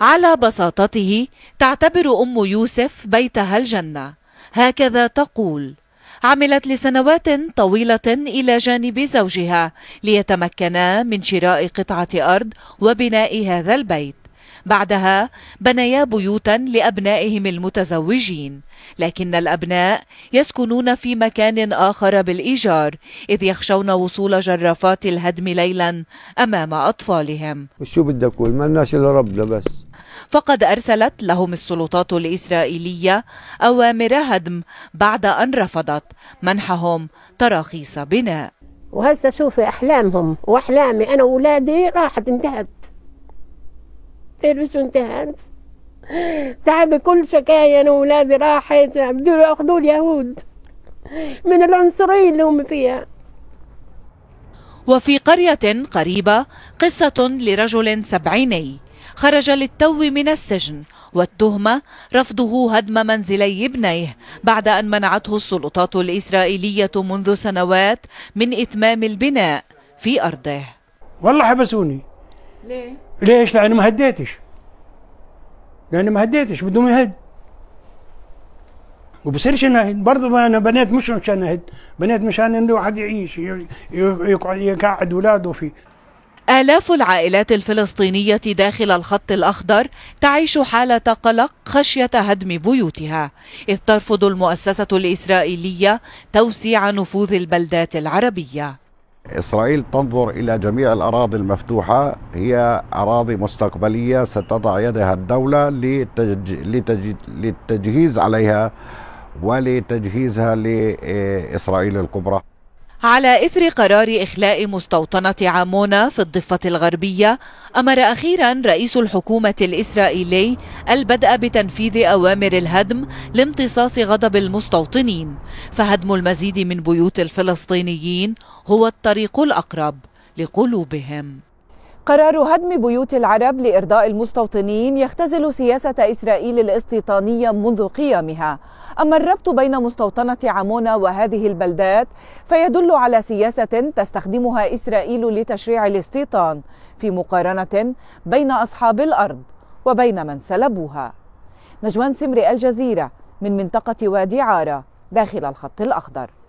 على بساطته تعتبر أم يوسف بيتها الجنة هكذا تقول عملت لسنوات طويلة إلى جانب زوجها ليتمكنا من شراء قطعة أرض وبناء هذا البيت بعدها بنيا بيوتا لأبنائهم المتزوجين لكن الأبناء يسكنون في مكان آخر بالإيجار إذ يخشون وصول جرافات الهدم ليلا أمام أطفالهم شو بدي أقول ما لناش إلا ربنا بس فقد أرسلت لهم السلطات الإسرائيلية أوامر هدم بعد أن رفضت منحهم تراخيص بناء وهسه شوفي أحلامهم وأحلامي أنا وأولادي راحت انتهت انت هانس تعب كل شكايا أنا ولادي راحت بدوا ياخذوا اليهود من العنصرية اللي هم فيها وفي قرية قريبة قصة لرجل سبعيني خرج للتو من السجن والتهمة رفضه هدم منزلي ابنيه بعد أن منعته السلطات الإسرائيلية منذ سنوات من إتمام البناء في أرضه والله حبسوني ليه؟ ليش؟ لأني ما هديتش لأني ما هديتش بدون يهد وبصيرش نهد برضه أنا بنيت مش عشان أهد بنيت مشان أنه الواحد يعيش يقعد ولاده فيه آلاف العائلات الفلسطينية داخل الخط الأخضر تعيش حالة قلق خشية هدم بيوتها إذ ترفض المؤسسة الإسرائيلية توسيع نفوذ البلدات العربية إسرائيل تنظر إلى جميع الأراضي المفتوحة هي أراضي مستقبلية ستضع يدها الدولة لتج... لتج... للتجهيز عليها ولتجهيزها لإسرائيل الكبرى على إثر قرار إخلاء مستوطنة عامونا في الضفة الغربية أمر أخيرا رئيس الحكومة الإسرائيلي البدء بتنفيذ أوامر الهدم لامتصاص غضب المستوطنين فهدم المزيد من بيوت الفلسطينيين هو الطريق الأقرب لقلوبهم قرار هدم بيوت العرب لإرضاء المستوطنين يختزل سياسة إسرائيل الاستيطانية منذ قيامها أما الربط بين مستوطنة عمونة وهذه البلدات فيدل على سياسة تستخدمها إسرائيل لتشريع الاستيطان في مقارنة بين أصحاب الأرض وبين من سلبوها نجوان سمري الجزيرة من منطقة وادي عارة داخل الخط الأخضر